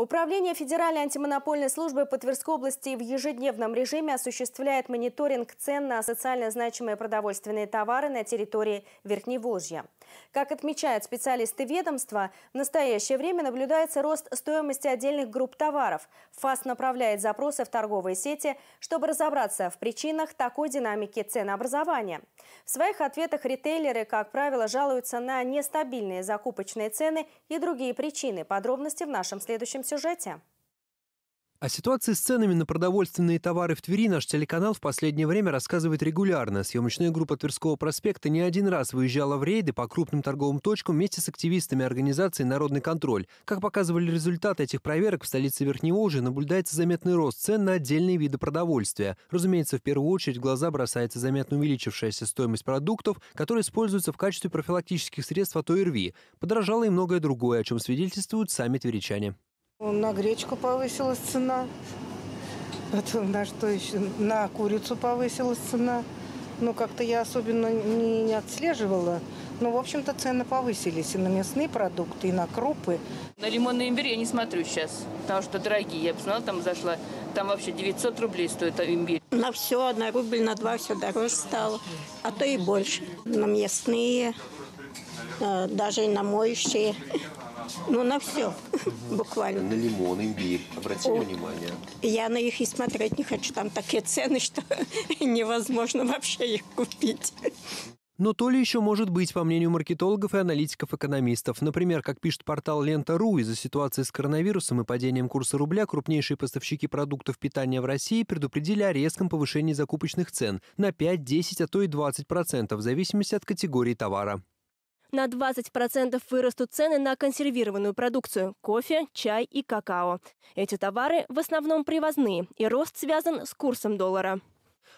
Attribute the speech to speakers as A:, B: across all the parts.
A: Управление Федеральной антимонопольной службы по Тверской области в ежедневном режиме осуществляет мониторинг цен на социально значимые продовольственные товары на территории Верхневолжья. Как отмечают специалисты ведомства, в настоящее время наблюдается рост стоимости отдельных групп товаров. ФАС направляет запросы в торговые сети, чтобы разобраться в причинах такой динамики ценообразования. В своих ответах ритейлеры, как правило, жалуются на нестабильные закупочные цены и другие причины. Подробности в нашем следующем сюжете.
B: О ситуации с ценами на продовольственные товары в Твери наш телеканал в последнее время рассказывает регулярно. Съемочная группа Тверского проспекта не один раз выезжала в рейды по крупным торговым точкам вместе с активистами организации «Народный контроль». Как показывали результаты этих проверок, в столице Верхнеужи наблюдается заметный рост цен на отдельные виды продовольствия. Разумеется, в первую очередь в глаза бросается заметно увеличившаяся стоимость продуктов, которые используются в качестве профилактических средств а от ОРВИ. Подорожало и многое другое, о чем свидетельствуют сами тверичане.
A: На гречку повысилась цена, потом на что еще, на курицу повысилась цена. Ну, как-то я особенно не, не отслеживала. Но, в общем-то, цены повысились и на мясные продукты, и на крупы. На лимонный имбирь я не смотрю сейчас, потому что дорогие. Я знала, там зашла, там вообще 900 рублей стоит имбирь. На все, на рубль, на два все дороже стало, а то и больше. На мясные, Э, даже и на моющие, ну на все буквально.
B: На лимон, имбирь, обратили О, внимание?
A: Я на их и смотреть не хочу, там такие цены, что
B: невозможно вообще их купить. Но то ли еще может быть, по мнению маркетологов и аналитиков-экономистов. Например, как пишет портал Лента.ру, из-за ситуации с коронавирусом и падением курса рубля крупнейшие поставщики продуктов питания в России предупредили о резком повышении закупочных цен на 5, 10, а то и 20% в зависимости от категории товара.
A: На 20% вырастут цены на консервированную продукцию – кофе, чай и какао. Эти товары в основном привозные, и рост связан с курсом доллара.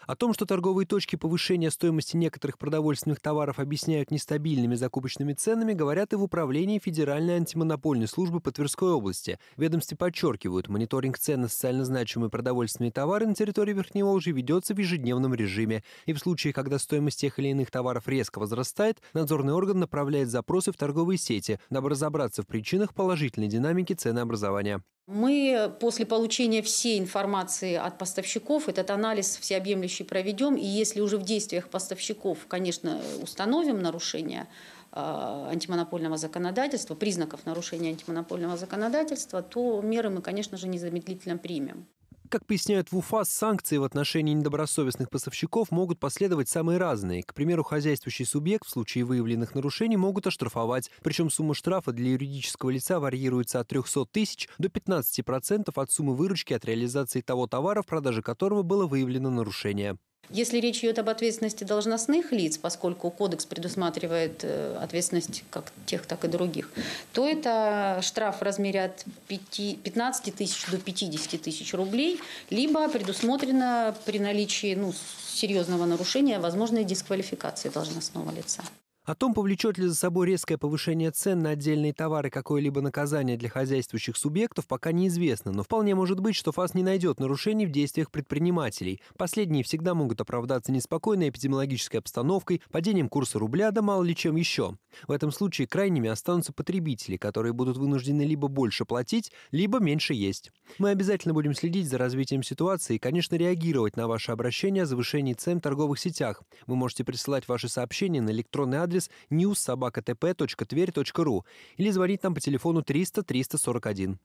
B: О том, что торговые точки повышения стоимости некоторых продовольственных товаров объясняют нестабильными закупочными ценами, говорят и в Управлении Федеральной антимонопольной службы по Тверской области. Ведомстве подчеркивают, мониторинг цен на социально значимые продовольственные товары на территории Верхней Волжи ведется в ежедневном режиме. И в случае, когда стоимость тех или иных товаров резко возрастает, надзорный орган направляет запросы в торговые сети, дабы разобраться в причинах положительной динамики ценообразования.
A: Мы после получения всей информации от поставщиков этот анализ всеобъемлющий проведем, и если уже в действиях поставщиков, конечно, установим нарушение а, антимонопольного законодательства, признаков нарушения антимонопольного законодательства, то меры мы, конечно же, незамедлительно примем.
B: Как поясняют в УФАС, санкции в отношении недобросовестных поставщиков могут последовать самые разные. К примеру, хозяйствующий субъект в случае выявленных нарушений могут оштрафовать. Причем сумма штрафа для юридического лица варьируется от 300 тысяч до 15% от суммы выручки от реализации того товара, в продаже которого было выявлено нарушение.
A: Если речь идет об ответственности должностных лиц, поскольку кодекс предусматривает э, ответственность как тех, так и других, то это штраф в размере от 5, 15 тысяч до 50 тысяч рублей, либо предусмотрено при наличии ну, серьезного нарушения возможной дисквалификации должностного лица.
B: О том, повлечет ли за собой резкое повышение цен на отдельные товары какое-либо наказание для хозяйствующих субъектов, пока неизвестно, но вполне может быть, что ФАС не найдет нарушений в действиях предпринимателей. Последние всегда могут оправдаться неспокойной эпидемиологической обстановкой, падением курса рубля, да мало ли чем еще. В этом случае крайними останутся потребители, которые будут вынуждены либо больше платить, либо меньше есть. Мы обязательно будем следить за развитием ситуации и, конечно, реагировать на ваши обращения о завышении цен в торговых сетях. Вы можете присылать ваши сообщения на электронный адрес адрес newssobakatp.tverь.ru или звонить нам по телефону 300 341.